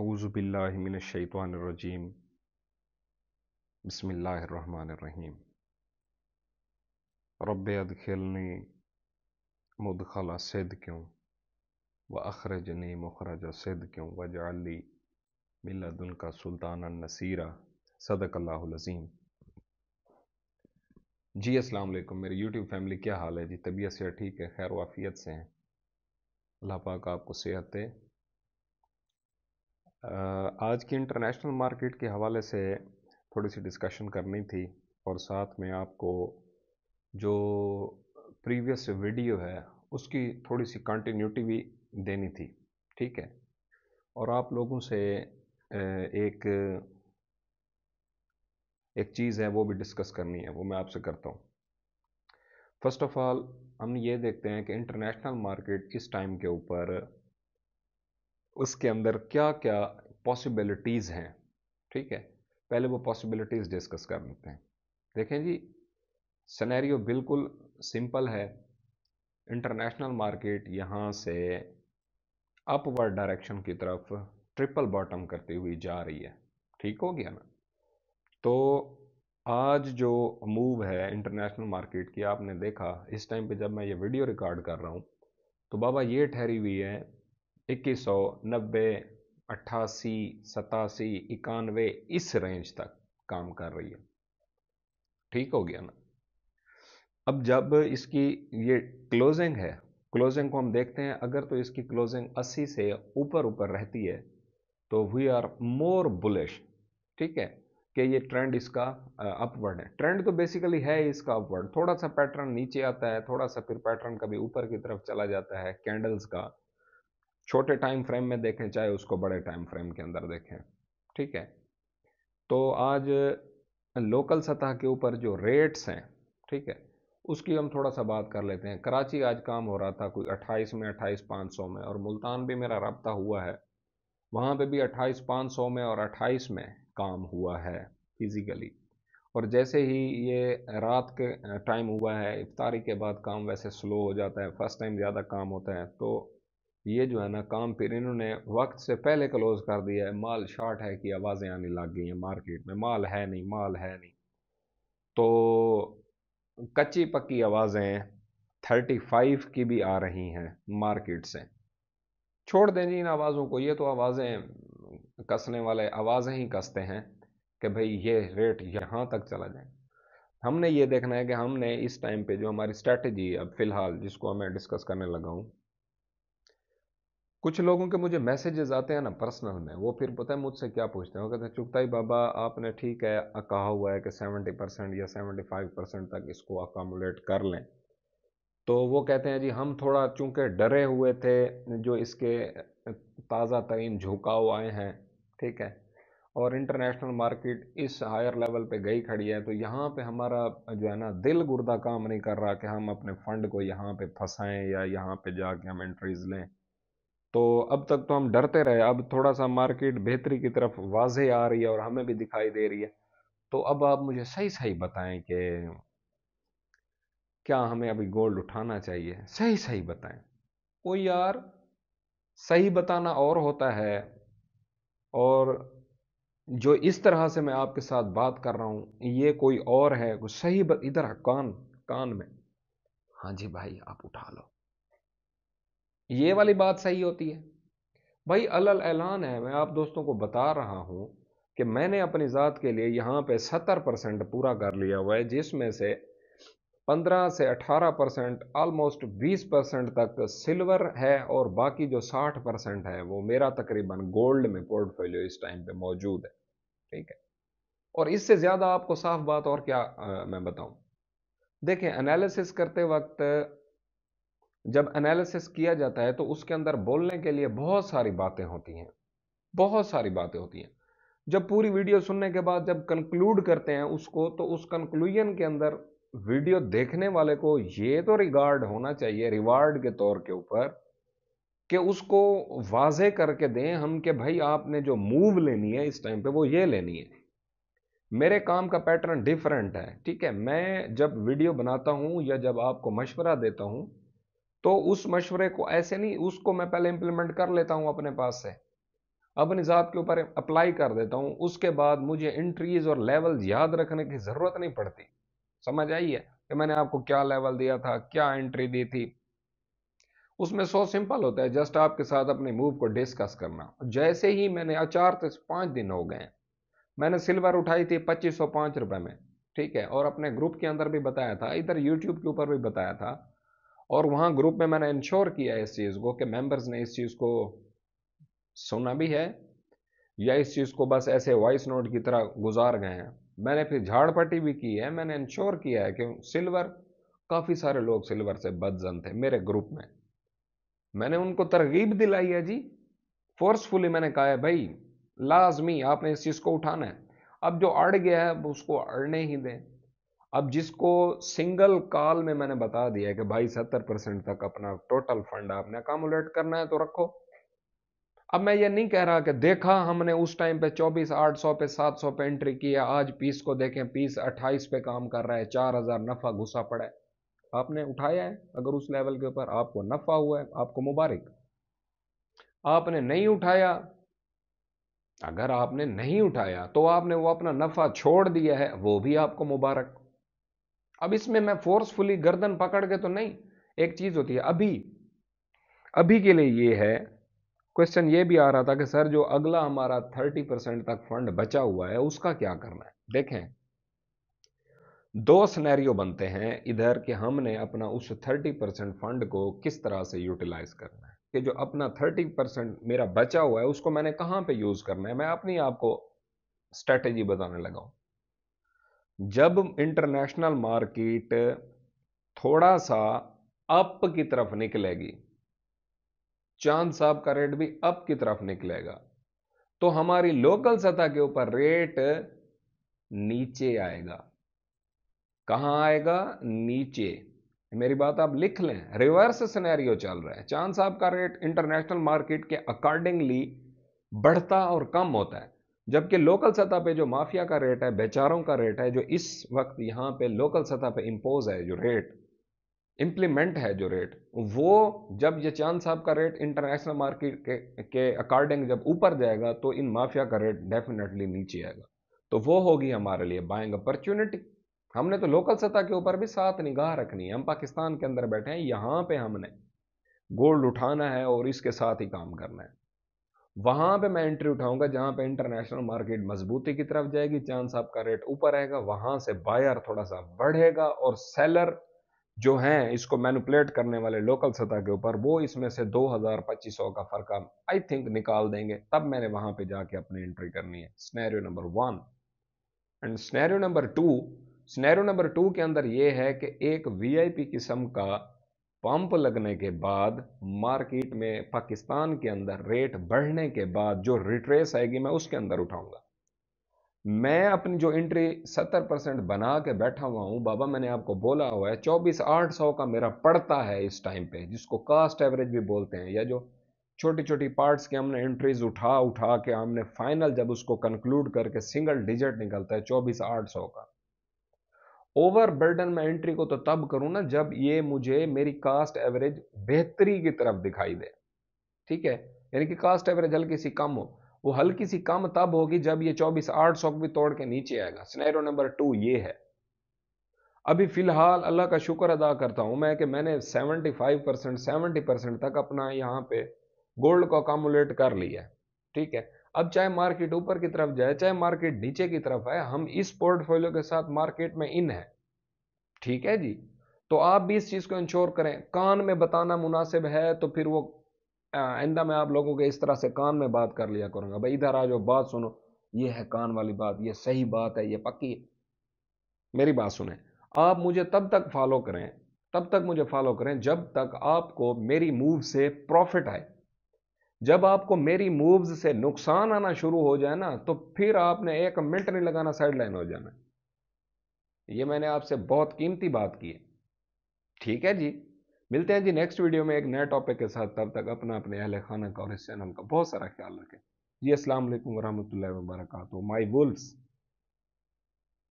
अऊज़बिल्लिमिनशैतरजीम रहीम रब अदखिलनी मुदखला सद क्यों व अखरजनी मुखरज सद क्यों व जाली मिलदुल का सुल्तान नसीरा सदक अजीम जी अस्सलाम वालेकुम मेरी यूट्यूब फैमिली क्या हाल है जी तबीयत से ठीक है खैर वाफ़ियत से हैं अल्लाह पाक आपको सेहत आज की इंटरनेशनल मार्केट के हवाले से थोड़ी सी डिस्कशन करनी थी और साथ में आपको जो प्रीवियस वीडियो है उसकी थोड़ी सी कंटिन्यूटी भी देनी थी ठीक है और आप लोगों से एक एक चीज़ है वो भी डिस्कस करनी है वो मैं आपसे करता हूँ फर्स्ट ऑफ ऑल हम ये देखते हैं कि इंटरनेशनल मार्केट इस टाइम के ऊपर उसके अंदर क्या क्या पॉसिबिलिटीज़ हैं ठीक है पहले वो पॉसिबिलिटीज़ डिस्कस कर लेते हैं देखें जी सनेरियो बिल्कुल सिंपल है इंटरनेशनल मार्केट यहाँ से अपवर्ड डायरेक्शन की तरफ ट्रिपल बॉटम करती हुई जा रही है ठीक हो गया ना तो आज जो मूव है इंटरनेशनल मार्केट की आपने देखा इस टाइम पे जब मैं ये वीडियो रिकॉर्ड कर रहा हूँ तो बाबा ये ठहरी हुई है इक्कीस सौ नब्बे अट्ठासी सतासी इक्यानवे इस रेंज तक काम कर रही है ठीक हो गया ना अब जब इसकी ये क्लोजिंग है क्लोजिंग को हम देखते हैं अगर तो इसकी क्लोजिंग 80 से ऊपर ऊपर रहती है तो वी आर मोर बुलिश ठीक है कि ये ट्रेंड इसका अपवर्ड है ट्रेंड तो बेसिकली है इसका अपवर्ड थोड़ा सा पैटर्न नीचे आता है थोड़ा सा फिर पैटर्न कभी ऊपर की तरफ चला जाता है कैंडल्स का छोटे टाइम फ्रेम में देखें चाहे उसको बड़े टाइम फ्रेम के अंदर देखें ठीक है तो आज लोकल सतह के ऊपर जो रेट्स हैं ठीक है उसकी हम थोड़ा सा बात कर लेते हैं कराची आज काम हो रहा था कोई 28 में 28 500 में और मुल्तान भी मेरा रबता हुआ है वहाँ पे भी 28 500 में और 28 में काम हुआ है फिज़िकली और जैसे ही ये रात के टाइम हुआ है इफ्तारी के बाद काम वैसे स्लो हो जाता है फर्स्ट टाइम ज़्यादा काम होता है तो ये जो है ना काम फिर इन्होंने वक्त से पहले क्लोज़ कर दिया है माल शॉर्ट है कि आवाज़ें आने लग गई हैं मार्केट में माल है नहीं माल है नहीं तो कच्ची पक्की आवाज़ें थर्टी फाइव की भी आ रही हैं मार्केट से छोड़ दें जी इन आवाज़ों को ये तो आवाज़ें कसने वाले आवाज़ें ही कसते हैं कि भाई ये रेट यहाँ तक चला जाए हमने ये देखना है कि हमने इस टाइम पे जो हमारी स्ट्रेटजी है अब फ़िलहाल जिसको मैं डिस्कस करने लगा हूँ कुछ लोगों के मुझे मैसेजेस आते हैं ना पर्सनल में वो फिर पता है मुझसे क्या पूछते हैं वो कहते हैं चुगताई बाबा आपने ठीक है कहा हुआ है कि सेवेंटी परसेंट या सेवेंटी फाइव परसेंट तक इसको अकोमोडेट कर लें तो वो कहते हैं जी हम थोड़ा चूंकि डरे हुए थे जो इसके ताज़ा तरीन झुकाव आए हैं ठीक है और इंटरनेशनल मार्केट इस हायर लेवल पे गई खड़ी है तो यहाँ पे हमारा जो है ना दिल गुर्दा काम नहीं कर रहा कि हम अपने फंड को यहाँ पे फंसाएं या यहाँ पे जाके हम एंट्रीज लें तो अब तक तो हम डरते रहे अब थोड़ा सा मार्केट बेहतरी की तरफ वाजे आ रही है और हमें भी दिखाई दे रही है तो अब आप मुझे सही सही बताएं कि क्या हमें अभी गोल्ड उठाना चाहिए सही सही बताएं वो यार सही बताना और होता है और जो इस तरह से मैं आपके साथ बात कर रहा हूँ ये कोई और है कुछ सही बत, इधर कान कान में हाँ जी भाई आप उठा लो ये वाली बात सही होती है भाई अलल ऐलान है मैं आप दोस्तों को बता रहा हूँ कि मैंने अपनी ज़ात के लिए यहाँ पे सत्तर परसेंट पूरा कर लिया हुआ है जिसमें से पंद्रह से अठारह परसेंट ऑलमोस्ट बीस परसेंट तक सिल्वर है और बाकी जो साठ परसेंट है वो मेरा तकरीबन गोल्ड में पोर्टफोलियो इस टाइम पे मौजूद है ठीक है और इससे ज़्यादा आपको साफ बात और क्या आ, मैं बताऊँ देखें एनालिसिस करते वक्त जब एनालिसिस किया जाता है तो उसके अंदर बोलने के लिए बहुत सारी बातें होती हैं बहुत सारी बातें होती हैं जब पूरी वीडियो सुनने के बाद जब कंक्लूड करते हैं उसको तो उस कंक्लूजन के अंदर वीडियो देखने वाले को ये तो रिगार्ड होना चाहिए रिवार्ड के तौर के ऊपर कि उसको वाजे करके दें हम कि भाई आपने जो मूव लेनी है इस टाइम पे वो ये लेनी है मेरे काम का पैटर्न डिफरेंट है ठीक है मैं जब वीडियो बनाता हूँ या जब आपको मशवरा देता हूँ तो उस मशवरे को ऐसे नहीं उसको मैं पहले इंप्लीमेंट कर लेता हूँ अपने पास से अपनी ज़ात के ऊपर अप्लाई कर देता हूँ उसके बाद मुझे इंट्रीज और लेवल याद रखने की ज़रूरत नहीं पड़ती समझ आई है कि मैंने आपको क्या लेवल दिया था क्या एंट्री दी थी उसमें सो सिंपल होता है जस्ट आपके साथ अपने मूव को डिस्कस करना जैसे ही मैंने अचार तो से पाँच दिन हो गए मैंने सिल्वर उठाई थी पच्चीस सौ पाँच रुपये में ठीक है और अपने ग्रुप के अंदर भी बताया था इधर यूट्यूब के ऊपर भी बताया था और वहाँ ग्रुप में मैंने इंश्योर किया इस चीज़ को कि मेंबर्स ने इस चीज़ को सुना भी है या इस चीज़ को बस ऐसे वॉइस नोट की तरह गुजार गए हैं मैंने फिर झाड़पट्टी भी की है मैंने इंश्योर किया है कि सिल्वर काफ़ी सारे लोग सिल्वर से बदजन थे मेरे ग्रुप में मैंने उनको तरगीब दिलाई है जी फोर्सफुली मैंने कहा है भाई लाजमी आपने इस चीज़ को उठाना है अब जो अड़ गया है उसको अड़ने ही दें अब जिसको सिंगल कॉल में मैंने बता दिया कि भाई सत्तर परसेंट तक अपना टोटल फंड आपने अकामुलेट करना है तो रखो अब मैं ये नहीं कह रहा कि देखा हमने उस टाइम पे चौबीस आठ सौ पे सात सौ पे एंट्री की है आज पीस को देखें पीस अट्ठाईस पे काम कर रहा है चार हजार नफा घुसा पड़ा है आपने उठाया है अगर उस लेवल के ऊपर आपको नफा हुआ है आपको मुबारक आपने नहीं उठाया अगर आपने नहीं उठाया तो आपने वो अपना नफा छोड़ दिया है वो भी आपको मुबारक अब इसमें मैं फोर्सफुली गर्दन पकड़ के तो नहीं एक चीज होती है अभी अभी के लिए ये है क्वेश्चन ये भी आ रहा था कि सर जो अगला हमारा थर्टी परसेंट तक फंड बचा हुआ है उसका क्या करना है देखें दो सिनेरियो बनते हैं इधर कि हमने अपना उस थर्टी परसेंट फंड को किस तरह से यूटिलाइज करना है कि जो अपना थर्टी परसेंट मेरा बचा हुआ है उसको मैंने कहाँ पे यूज करना है मैं अपनी आपको स्ट्रेटेजी बताने लगा जब इंटरनेशनल मार्केट थोड़ा सा अप की तरफ निकलेगी चांद साहब का रेट भी अप की तरफ निकलेगा तो हमारी लोकल सतह के ऊपर रेट नीचे आएगा कहां आएगा नीचे मेरी बात आप लिख लें रिवर्स सिनेरियो चल रहा है चांद साहब का रेट इंटरनेशनल मार्केट के अकॉर्डिंगली बढ़ता और कम होता है जबकि लोकल सतह पे जो माफिया का रेट है बेचारों का रेट है जो इस वक्त यहाँ पे लोकल सतह पे इम्पोज है जो रेट इम्प्लीमेंट है जो रेट वो जब ये चांद साहब का रेट इंटरनेशनल मार्केट के, के अकॉर्डिंग जब ऊपर जाएगा तो इन माफिया का रेट डेफिनेटली नीचे आएगा तो वो होगी हमारे लिए बाइंग अपॉर्चुनिटी हमने तो लोकल सतह के ऊपर भी साथ निगाह रखनी है हम पाकिस्तान के अंदर बैठे हैं यहाँ पे हमने गोल्ड उठाना है और इसके साथ ही काम करना है वहां पे मैं एंट्री उठाऊंगा जहां पे इंटरनेशनल मार्केट मजबूती की तरफ जाएगी चांस आपका रेट ऊपर आएगा वहां से बायर थोड़ा सा बढ़ेगा और सेलर जो हैं इसको मैनुपलेट करने वाले लोकल सतह के ऊपर वो इसमें से दो हज़ार पच्चीस सौ का फर्क आई थिंक निकाल देंगे तब मैंने वहां पे जाके अपनी एंट्री करनी है scenario number one and scenario number two scenario number two के अंदर ये है कि एक वीआईपी किस्म का पंप लगने के बाद मार्केट में पाकिस्तान के अंदर रेट बढ़ने के बाद जो रिट्रेस आएगी मैं उसके अंदर उठाऊंगा मैं अपनी जो एंट्री 70 परसेंट बना के बैठा हुआ हूं बाबा मैंने आपको बोला हुआ है चौबीस आठ सौ का मेरा पड़ता है इस टाइम पे जिसको कास्ट एवरेज भी बोलते हैं या जो छोटी छोटी पार्ट्स के हमने एंट्रीज उठा उठा के हमने फाइनल जब उसको कंक्लूड करके सिंगल डिजिट निकलता है चौबीस आठ सौ का ओवरबर्डन में एंट्री को तो तब करूं ना जब ये मुझे मेरी कास्ट एवरेज बेहतरी की तरफ दिखाई दे ठीक है यानी कि कास्ट एवरेज हल्की सी कम हो वो हल्की सी कम तब होगी जब ये चौबीस आठ सौ भी तोड़ के नीचे आएगा स्नैरो नंबर टू ये है अभी फिलहाल अल्लाह का शुक्र अदा करता हूं मैं कि मैंने 75 परसेंट सेवेंटी परसेंट तक अपना यहाँ पे गोल्ड को अकामोलेट कर लिया ठीक है अब चाहे मार्केट ऊपर की तरफ जाए चाहे मार्केट नीचे की तरफ है हम इस पोर्टफोलियो के साथ मार्केट में इन है ठीक है जी तो आप भी इस चीज़ को इंश्योर करें कान में बताना मुनासिब है तो फिर वो आइंदा मैं आप लोगों के इस तरह से कान में बात कर लिया करूंगा भाई इधर आ जाओ बात सुनो ये है कान वाली बात ये सही बात है ये पक्की है मेरी बात सुने आप मुझे तब तक फॉलो करें तब तक मुझे फॉलो करें जब तक आपको मेरी मूव से प्रॉफिट आए जब आपको मेरी मूव्स से नुकसान आना शुरू हो जाए ना तो फिर आपने एक मिनट नहीं लगाना साइड लाइन हो जाना ये मैंने आपसे बहुत कीमती बात की है ठीक है जी मिलते हैं जी नेक्स्ट वीडियो में एक नए टॉपिक के साथ तब तक अपना अपने अहल खाना का और इस चैनल का बहुत सारा ख्याल रखें जी असल वरहमल वर्का माई वुल्फ्स